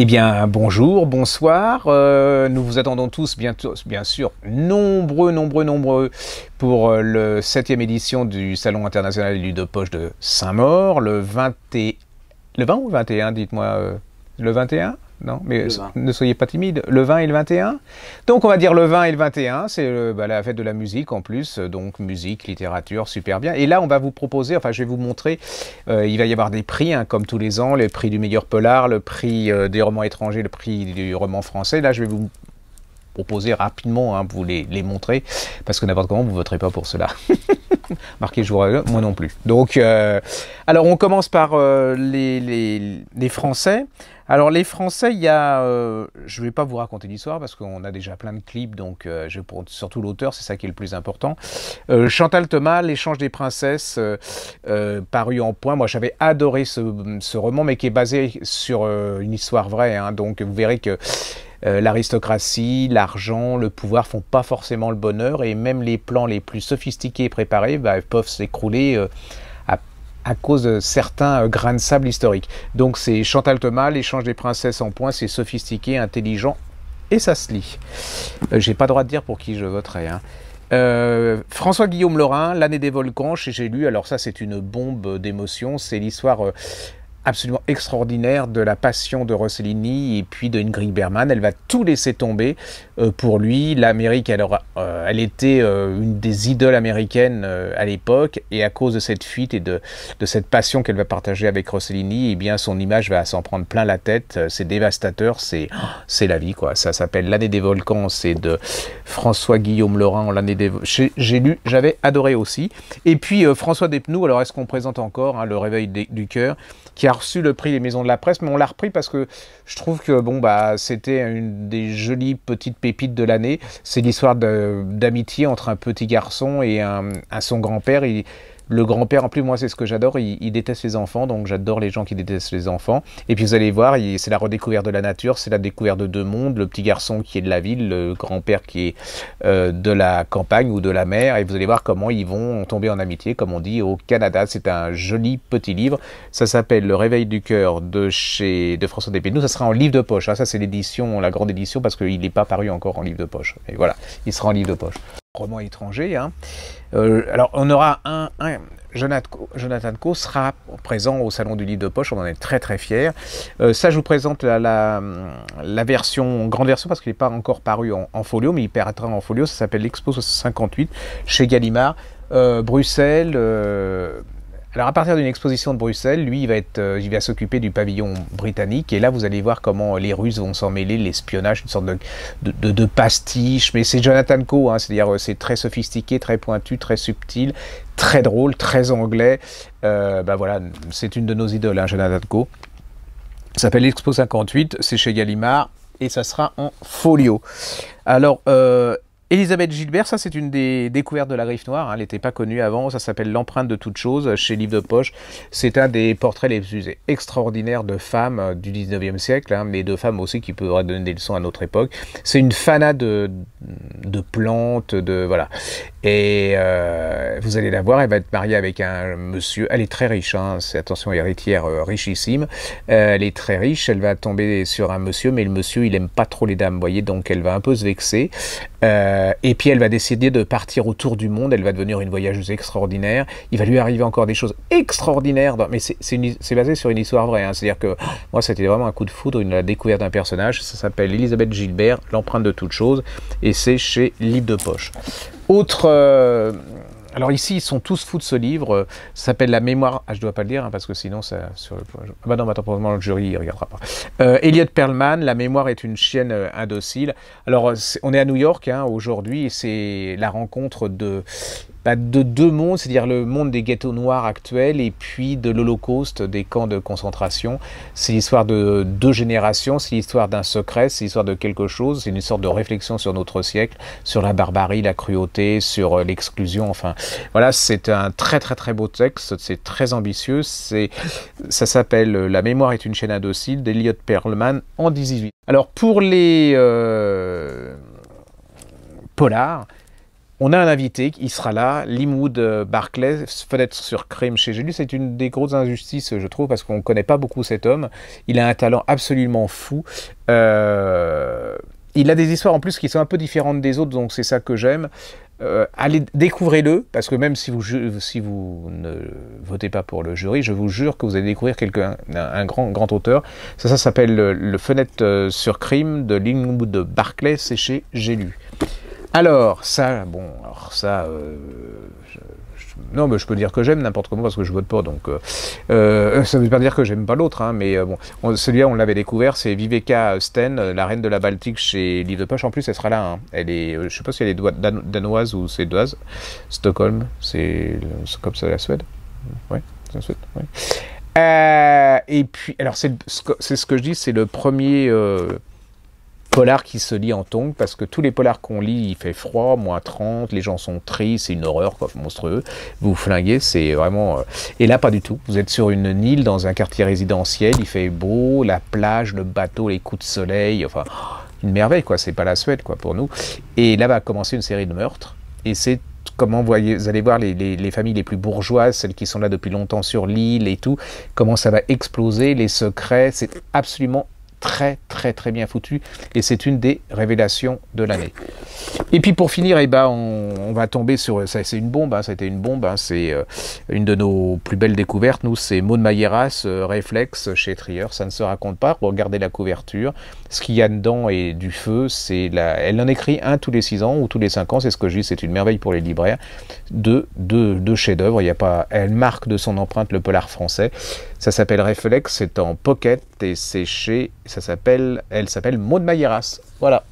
Eh bien, bonjour, bonsoir. Euh, nous vous attendons tous, bien sûr, nombreux, nombreux, nombreux, pour euh, le septième e édition du Salon international du de poche de Saint-Maur, le 20 et... Le 20 ou 21, dites-moi euh, Le 21 non, mais ne soyez pas timide. Le 20 et le 21 Donc on va dire le 20 et le 21, c'est bah, la fête de la musique en plus, donc musique, littérature, super bien. Et là on va vous proposer, enfin je vais vous montrer, euh, il va y avoir des prix hein, comme tous les ans, le prix du meilleur polar, le prix euh, des romans étrangers, le prix du roman français. Là je vais vous proposer rapidement hein, vous les, les, montrer, parce que n'importe comment, vous ne voterez pas pour cela. Marquez, je vous moi non plus. Donc, euh, alors on commence par euh, les, les, les, Français. Alors les Français, il y a, euh, je ne vais pas vous raconter l'histoire parce qu'on a déjà plein de clips, donc je pour, surtout l'auteur, c'est ça qui est le plus important. Chantal Thomas, l'échange des princesses, paru en point. Moi, j'avais adoré ce, ce, roman, mais qui est basé sur une histoire vraie. Hein. donc vous verrez que euh, l'aristocratie, l'argent, le pouvoir font pas forcément le bonheur et même les plans les plus sophistiqués et préparés bah, peuvent s'écrouler euh, à, cause de certains euh, grains de sable historiques. Donc c'est Chantal Thomas, l'échange des princesses en point, c'est sophistiqué, intelligent et ça se lit. J'ai pas droit de dire pour qui je voterai. Hein. François-Guillaume Lorrain, L'année des volcans, J'ai lu, alors ça c'est une bombe d'émotion, c'est l'histoire absolument extraordinaire de la passion de Rossellini et puis de Ingrid Berman. Elle va tout laisser tomber euh, pour lui. L'Amérique, elle, euh, elle était euh, une des idoles américaines à l'époque et à cause de cette fuite et de, de cette passion qu'elle va partager avec Rossellini, eh bien son image va s'en prendre plein la tête. C'est dévastateur, c'est la vie quoi. Ça s'appelle L'année des volcans, c'est de François Guillaume Laurent. L'année des j'ai lu, j'avais adoré aussi. Et puis François Despnous, alors est-ce qu'on présente encore hein, le réveil du cœur qui a reçu le prix des maisons de la presse, mais on l'a repris parce que je trouve que bon bah c'était une des jolies petites pépites de l'année. C'est l'histoire d'amitié entre un petit garçon et un, son grand-père. Il, le grand-père, en plus, moi, c'est ce que j'adore. Il, déteste les enfants, donc j'adore les gens qui détestent les enfants. Et puis vous allez voir, c'est la redécouverte de la nature, c'est la découverte de deux mondes, le petit garçon qui est de la ville, le grand-père qui est euh, de la campagne ou de la mer. Et vous allez voir comment ils vont tomber en amitié, comme on dit au Canada. C'est un joli petit livre. Ça s'appelle Le Réveil du cœur de chez de François Nous, Ça sera en livre de poche. Hein. Ça, c'est l'édition, la grande édition, parce qu'il n'est pas paru encore en livre de poche. Et voilà, il sera en livre de poche roman étranger. Hein. Euh, alors, on aura un, Jonathan Co sera présent au Salon du Livre de Poche, on en est très très fiers. Euh, ça, je vous présente la, version, grande version, parce qu'il n'est pas encore paru en, folio, mais il paraîtra en folio, ça s'appelle l'Expo 58 chez Gallimard, euh, Bruxelles. Euh, alors à partir d'une exposition de Bruxelles, lui, euh, il va, s'occuper du pavillon britannique. Et là, vous allez voir comment les Russes vont s'en mêler, l'espionnage, une sorte de, pastiche. Mais c'est Jonathan Coe, hein, c'est-à-dire euh, c'est très sophistiqué, très pointu, très subtil, très drôle, très anglais. Ben voilà, c'est une de nos idoles, hein, Jonathan Coe. Ça s'appelle Expo 58, c'est chez Gallimard et ça sera en folio. Alors, Elisabeth Gilbert, ça c'est une des découvertes de la griffe noire, hein. elle n'était pas connue avant, ça s'appelle L'empreinte de toutes choses chez Livre de Poche. C'est un des portraits les plus extraordinaires de femmes euh, du 19e siècle, hein, mais de femmes aussi qui pourraient donner des leçons à notre époque. C'est une fanade de, plantes, de voilà. Et euh, vous allez la voir, elle va être mariée avec un monsieur, elle est très riche, hein. c'est attention héritière euh, richissime, elle est très riche, elle va tomber sur un monsieur, mais le monsieur il aime pas trop les dames, vous voyez, donc elle va un peu se vexer. Euh, et puis elle va décider de partir autour du monde, elle va devenir une voyageuse extraordinaire, il va lui arriver encore des choses extraordinaires, mais c'est basé sur une histoire vraie, hein. c'est-à-dire que oh, moi c'était vraiment un coup de foudre, une, découverte d'un personnage, ça s'appelle Elisabeth Gilbert, l'empreinte de toutes choses, et c'est chez l'île de Poche. Autre, euh, alors ici, ils sont tous fous de ce livre. Euh, ça s'appelle La mémoire. Ah, je dois pas le dire hein, parce que sinon, ça. Ah bah non, maintenant, probablement, le jury, ne regardera pas. Euh, Elliot Perlman, La mémoire est une chienne euh, indocile. Alors, on est à New York hein, aujourd'hui c'est la rencontre de de deux mondes, c'est-à-dire le monde des ghettos noirs actuels et puis de l'Holocauste, des camps de concentration. C'est l'histoire de deux générations, c'est l'histoire d'un secret, c'est l'histoire de quelque chose, c'est une sorte de réflexion sur notre siècle, sur la barbarie, la cruauté, sur euh, l'exclusion. Enfin, voilà, c'est un très très très beau texte, c'est très ambitieux. C'est, ça s'appelle euh, La mémoire est une chaîne indocile d'Eliot Perlman en 18. Alors pour les euh, polars, on a un invité, il sera là, Limwood euh, Barclay, fenêtre sur crime chez Gélu. C'est une des grosses injustices, je trouve, parce qu'on ne connaît pas beaucoup cet homme. Il a un talent absolument fou. Euh, il a des histoires en plus qui sont un peu différentes des autres, donc c'est ça que j'aime. Euh, allez, découvrez-le, parce que même si vous, si vous ne votez pas pour le jury, je vous jure que vous allez découvrir un, grand, grand auteur. Ça, ça s'appelle le, Fenêtre sur crime de Limwood Barclay, c'est chez J'ai alors, ça, bon, alors ça, euh, non, mais je peux dire que j'aime n'importe comment parce que je vote pas, donc euh, euh, ça ne veut pas dire que j'aime pas l'autre, hein, mais bon, celui-là, on l'avait découvert, c'est Viveka Sten, la reine de la Baltique chez Livre de Poche. En plus, elle sera là, hein. elle est, je sais pas si elle est danoise ou suédoise, Stockholm, c'est comme ça la Suède, ouais, la Suède, et puis, alors c'est ce que je dis, c'est le premier polar qui se lit en tongs, parce que tous les polars qu'on lit, il fait froid, moins 30, les gens sont tristes, c'est une horreur, quoi, monstrueux. Vous flinguez, c'est vraiment. Euh, et là, pas du tout. Vous êtes sur une île, dans un quartier résidentiel, il fait beau, la plage, le bateau, les coups de soleil, enfin, oh, une merveille, quoi. C'est pas la Suède, quoi, pour nous. Et là va commencer une série de meurtres, et c'est comment vous allez voir les, les, familles les plus bourgeoises, celles qui sont là depuis longtemps sur l'île et tout, comment ça va exploser, les secrets, c'est absolument très très très bien foutu et c'est une des révélations de l'année. Et puis pour finir, eh ben, on, va tomber sur, ça c'est une bombe, c'était hein, une bombe, hein. c'est euh, une de nos plus belles découvertes, nous c'est Maud Mayeras, euh, Réflexe chez Trier, ça ne se raconte pas, regardez la couverture, ce qu'il y a dedans est du feu, c'est là elle en écrit un tous les 6 ans ou tous les 5 ans, c'est ce que je dis, c'est une merveille pour les libraires, de, de, de chefs-d'œuvre, il n'y a pas, elle marque de son empreinte le polar français, ça s'appelle Reflex, c'est en pocket et c'est chez. Ça s'appelle. Elle s'appelle Maud Mailleras. Voilà.